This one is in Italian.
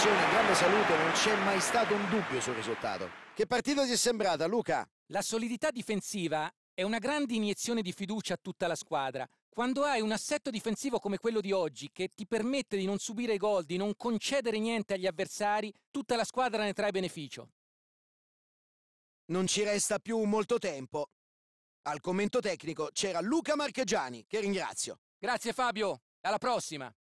prestazione, grande saluto, non c'è mai stato un dubbio sul risultato. Che partita ti è sembrata, Luca? La solidità difensiva è una grande iniezione di fiducia a tutta la squadra. Quando hai un assetto difensivo come quello di oggi, che ti permette di non subire gol, di non concedere niente agli avversari, tutta la squadra ne trae beneficio. Non ci resta più molto tempo. Al commento tecnico c'era Luca Marchegiani, che ringrazio. Grazie Fabio, alla prossima!